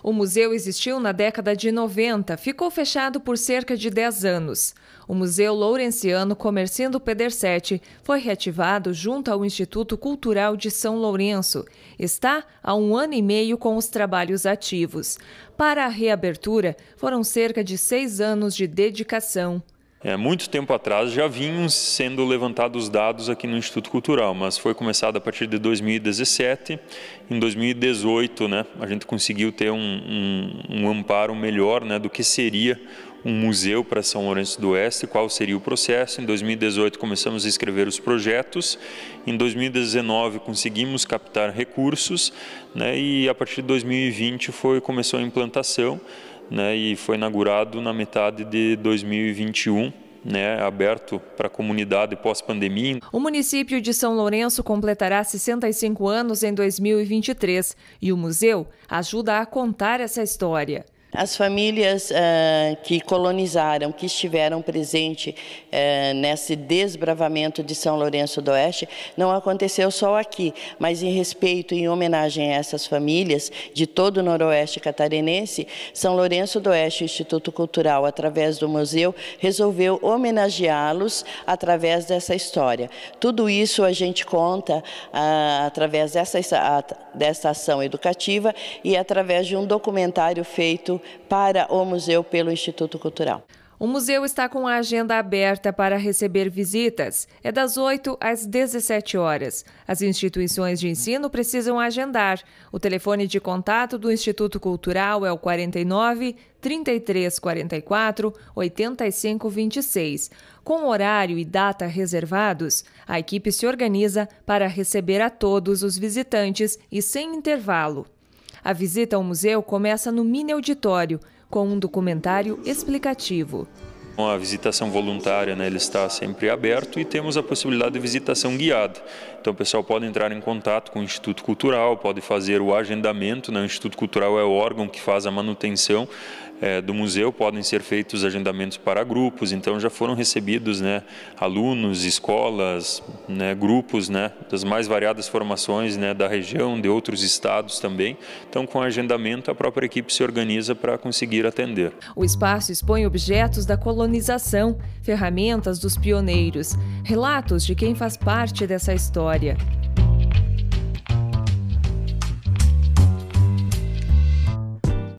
O museu existiu na década de 90, ficou fechado por cerca de 10 anos. O Museu Lourenciano Comercindo Pedersete foi reativado junto ao Instituto Cultural de São Lourenço. Está há um ano e meio com os trabalhos ativos. Para a reabertura, foram cerca de seis anos de dedicação, é, muito tempo atrás já vinham sendo levantados dados aqui no Instituto Cultural, mas foi começado a partir de 2017. Em 2018, né, a gente conseguiu ter um, um, um amparo melhor né, do que seria um museu para São Lourenço do Oeste, qual seria o processo. Em 2018 começamos a escrever os projetos, em 2019 conseguimos captar recursos né, e a partir de 2020 foi, começou a implantação né, e foi inaugurado na metade de 2021. Né, aberto para a comunidade pós-pandemia. O município de São Lourenço completará 65 anos em 2023 e o museu ajuda a contar essa história. As famílias uh, que colonizaram, que estiveram presentes uh, eh, nesse desbravamento de São Lourenço do Oeste, não aconteceu só aqui, mas em respeito e em homenagem a essas famílias de todo o Noroeste catarinense, São Lourenço do Oeste, o Instituto Cultural, através do museu, resolveu homenageá-los através dessa história. Tudo isso a gente conta uh, através dessa, dessa ação educativa e através de um documentário feito para o museu pelo Instituto Cultural. O museu está com a agenda aberta para receber visitas. É das 8 às 17 horas. As instituições de ensino precisam agendar. O telefone de contato do Instituto Cultural é o 49 3344 8526. Com horário e data reservados, a equipe se organiza para receber a todos os visitantes e sem intervalo. A visita ao museu começa no mini auditório, com um documentário explicativo. A visitação voluntária né, ele está sempre aberto e temos a possibilidade de visitação guiada. Então o pessoal pode entrar em contato com o Instituto Cultural, pode fazer o agendamento, né? o Instituto Cultural é o órgão que faz a manutenção é, do museu, podem ser feitos agendamentos para grupos, então já foram recebidos né, alunos, escolas, né, grupos né, das mais variadas formações né, da região, de outros estados também. Então com o agendamento a própria equipe se organiza para conseguir atender. O espaço expõe objetos da colônia colonização, ferramentas dos pioneiros, relatos de quem faz parte dessa história.